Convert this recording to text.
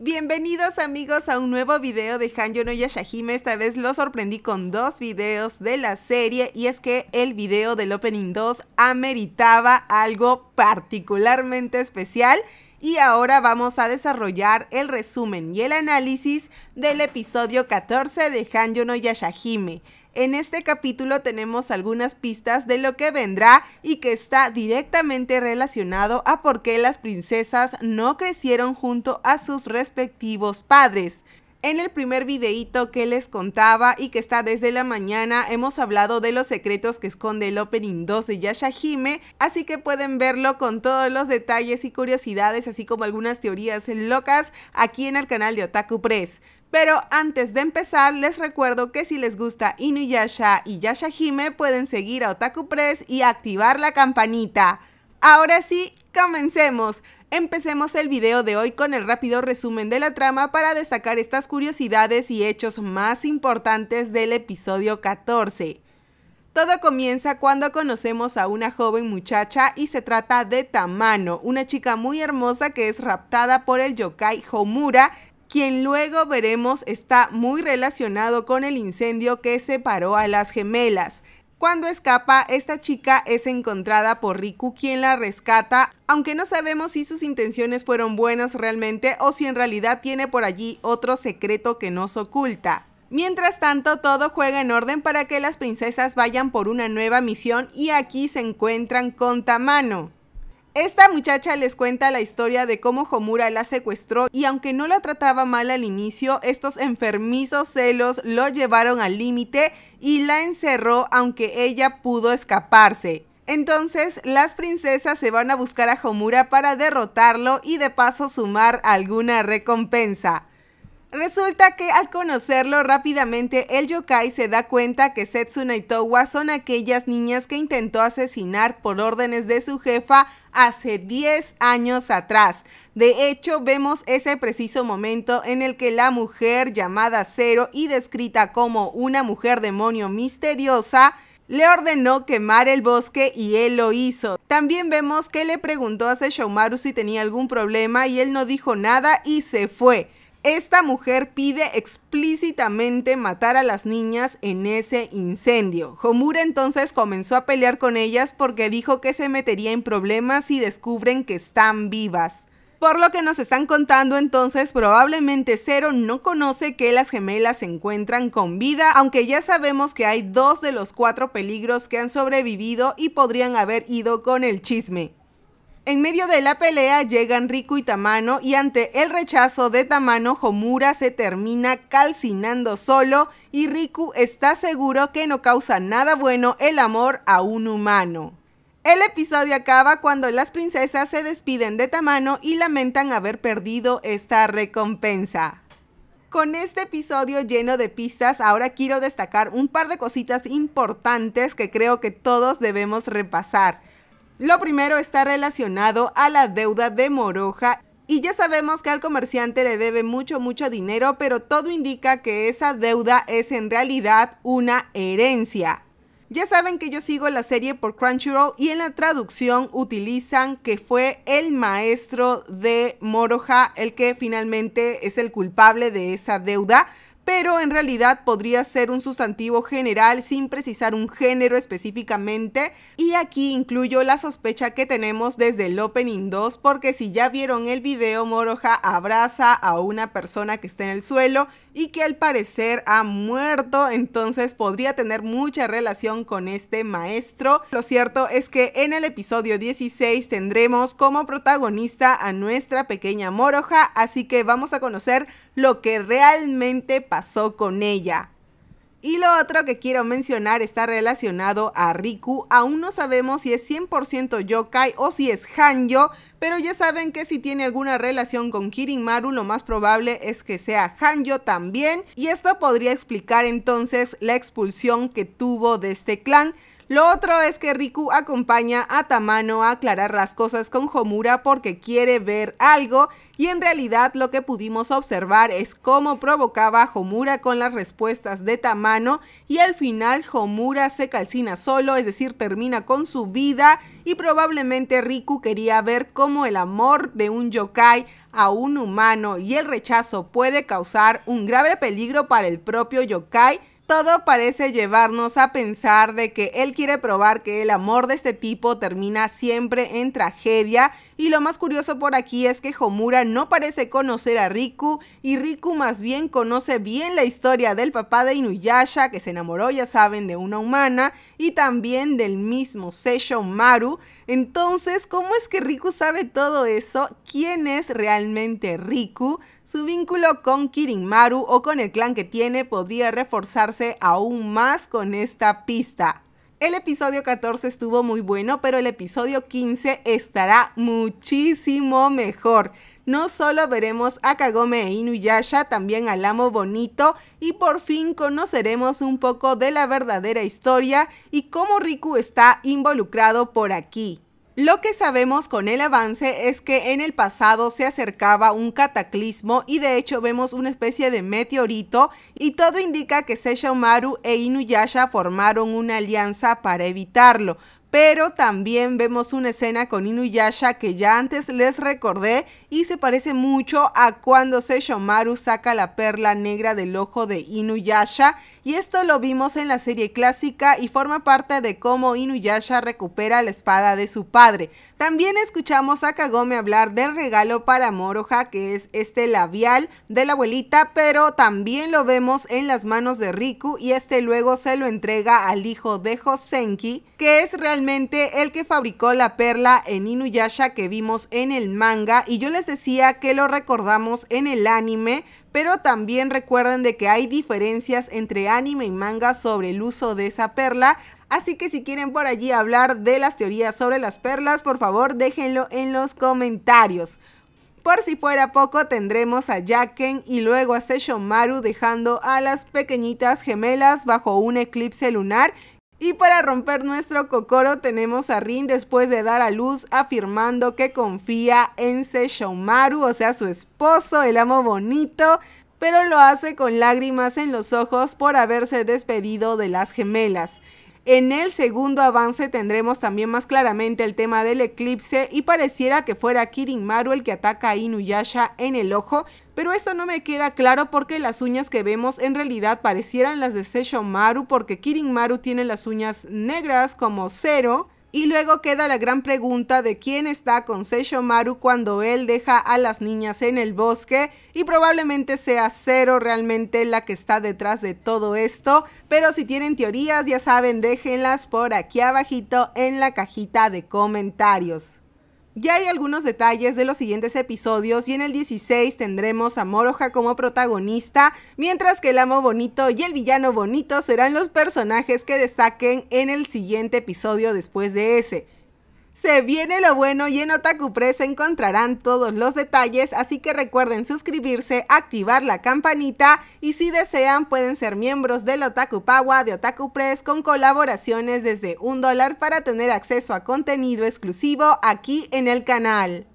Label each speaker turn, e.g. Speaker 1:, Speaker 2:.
Speaker 1: Bienvenidos amigos a un nuevo video de Hanjo no Yashahime, esta vez lo sorprendí con dos videos de la serie y es que el video del Opening 2 ameritaba algo particularmente especial y ahora vamos a desarrollar el resumen y el análisis del episodio 14 de Hanjo no Yashahime. En este capítulo tenemos algunas pistas de lo que vendrá y que está directamente relacionado a por qué las princesas no crecieron junto a sus respectivos padres. En el primer videíto que les contaba y que está desde la mañana, hemos hablado de los secretos que esconde el Opening 2 de Yashahime, así que pueden verlo con todos los detalles y curiosidades, así como algunas teorías locas, aquí en el canal de Otaku Press. Pero antes de empezar, les recuerdo que si les gusta Inuyasha y Yashahime, pueden seguir a Otaku Press y activar la campanita. Ahora sí, comencemos. Empecemos el video de hoy con el rápido resumen de la trama para destacar estas curiosidades y hechos más importantes del episodio 14. Todo comienza cuando conocemos a una joven muchacha y se trata de Tamano, una chica muy hermosa que es raptada por el yokai Homura, quien luego veremos está muy relacionado con el incendio que separó a las gemelas. Cuando escapa, esta chica es encontrada por Riku quien la rescata, aunque no sabemos si sus intenciones fueron buenas realmente o si en realidad tiene por allí otro secreto que nos oculta. Mientras tanto, todo juega en orden para que las princesas vayan por una nueva misión y aquí se encuentran con Tamano. Esta muchacha les cuenta la historia de cómo Homura la secuestró y aunque no la trataba mal al inicio, estos enfermizos celos lo llevaron al límite y la encerró aunque ella pudo escaparse. Entonces, las princesas se van a buscar a Homura para derrotarlo y de paso sumar alguna recompensa. Resulta que al conocerlo rápidamente, el yokai se da cuenta que Setsuna y Towa son aquellas niñas que intentó asesinar por órdenes de su jefa hace 10 años atrás. De hecho, vemos ese preciso momento en el que la mujer llamada Zero y descrita como una mujer demonio misteriosa, le ordenó quemar el bosque y él lo hizo. También vemos que le preguntó a Sesshomaru si tenía algún problema y él no dijo nada y se fue. Esta mujer pide explícitamente matar a las niñas en ese incendio. Homura entonces comenzó a pelear con ellas porque dijo que se metería en problemas si descubren que están vivas. Por lo que nos están contando entonces, probablemente Zero no conoce que las gemelas se encuentran con vida, aunque ya sabemos que hay dos de los cuatro peligros que han sobrevivido y podrían haber ido con el chisme. En medio de la pelea llegan Riku y Tamano y ante el rechazo de Tamano, Homura se termina calcinando solo y Riku está seguro que no causa nada bueno el amor a un humano. El episodio acaba cuando las princesas se despiden de Tamano y lamentan haber perdido esta recompensa. Con este episodio lleno de pistas, ahora quiero destacar un par de cositas importantes que creo que todos debemos repasar. Lo primero está relacionado a la deuda de Moroja y ya sabemos que al comerciante le debe mucho, mucho dinero, pero todo indica que esa deuda es en realidad una herencia. Ya saben que yo sigo la serie por Crunchyroll y en la traducción utilizan que fue el maestro de Moroja el que finalmente es el culpable de esa deuda, pero en realidad podría ser un sustantivo general sin precisar un género específicamente. Y aquí incluyo la sospecha que tenemos desde el Opening 2, porque si ya vieron el video, Moroja abraza a una persona que está en el suelo y que al parecer ha muerto, entonces podría tener mucha relación con este maestro. Lo cierto es que en el episodio 16 tendremos como protagonista a nuestra pequeña Moroja, así que vamos a conocer lo que realmente pasó con ella. Y lo otro que quiero mencionar está relacionado a Riku. Aún no sabemos si es 100% yokai o si es Hanjo, pero ya saben que si tiene alguna relación con Maru, lo más probable es que sea Hanjo también. Y esto podría explicar entonces la expulsión que tuvo de este clan. Lo otro es que Riku acompaña a Tamano a aclarar las cosas con Homura porque quiere ver algo y en realidad lo que pudimos observar es cómo provocaba a Homura con las respuestas de Tamano y al final Homura se calcina solo, es decir, termina con su vida y probablemente Riku quería ver cómo el amor de un yokai a un humano y el rechazo puede causar un grave peligro para el propio yokai todo parece llevarnos a pensar de que él quiere probar que el amor de este tipo termina siempre en tragedia y lo más curioso por aquí es que Homura no parece conocer a Riku y Riku más bien conoce bien la historia del papá de Inuyasha que se enamoró, ya saben, de una humana y también del mismo Seisho Maru. Entonces, ¿cómo es que Riku sabe todo eso? ¿Quién es realmente Riku? Su vínculo con Kirin Maru o con el clan que tiene podría reforzarse aún más con esta pista. El episodio 14 estuvo muy bueno, pero el episodio 15 estará muchísimo mejor. No solo veremos a Kagome e Inuyasha, también al amo bonito y por fin conoceremos un poco de la verdadera historia y cómo Riku está involucrado por aquí. Lo que sabemos con el avance es que en el pasado se acercaba un cataclismo y de hecho vemos una especie de meteorito y todo indica que Maru e Inuyasha formaron una alianza para evitarlo, pero también vemos una escena con Inuyasha que ya antes les recordé y se parece mucho a cuando Seishomaru saca la perla negra del ojo de Inuyasha y esto lo vimos en la serie clásica y forma parte de cómo Inuyasha recupera la espada de su padre. También escuchamos a Kagome hablar del regalo para Moroha, que es este labial de la abuelita, pero también lo vemos en las manos de Riku y este luego se lo entrega al hijo de Hosenki, que es realmente el que fabricó la perla en Inuyasha que vimos en el manga y yo les decía que lo recordamos en el anime, pero también recuerden de que hay diferencias entre anime y manga sobre el uso de esa perla, Así que si quieren por allí hablar de las teorías sobre las perlas, por favor déjenlo en los comentarios. Por si fuera poco, tendremos a Jaken y luego a Seshomaru dejando a las pequeñitas gemelas bajo un eclipse lunar. Y para romper nuestro cocoro tenemos a Rin después de dar a luz afirmando que confía en Seshomaru, o sea su esposo, el amo bonito, pero lo hace con lágrimas en los ojos por haberse despedido de las gemelas. En el segundo avance tendremos también más claramente el tema del eclipse y pareciera que fuera Kirin Maru el que ataca a Inuyasha en el ojo, pero esto no me queda claro porque las uñas que vemos en realidad parecieran las de Maru porque Kirin Maru tiene las uñas negras como cero y luego queda la gran pregunta de quién está con Maru cuando él deja a las niñas en el bosque y probablemente sea Cero realmente la que está detrás de todo esto, pero si tienen teorías ya saben déjenlas por aquí abajito en la cajita de comentarios. Ya hay algunos detalles de los siguientes episodios y en el 16 tendremos a Moroja como protagonista, mientras que el amo bonito y el villano bonito serán los personajes que destaquen en el siguiente episodio después de ese. Se viene lo bueno y en Otaku Press encontrarán todos los detalles, así que recuerden suscribirse, activar la campanita y si desean pueden ser miembros del Otaku de Otaku Press con colaboraciones desde un dólar para tener acceso a contenido exclusivo aquí en el canal.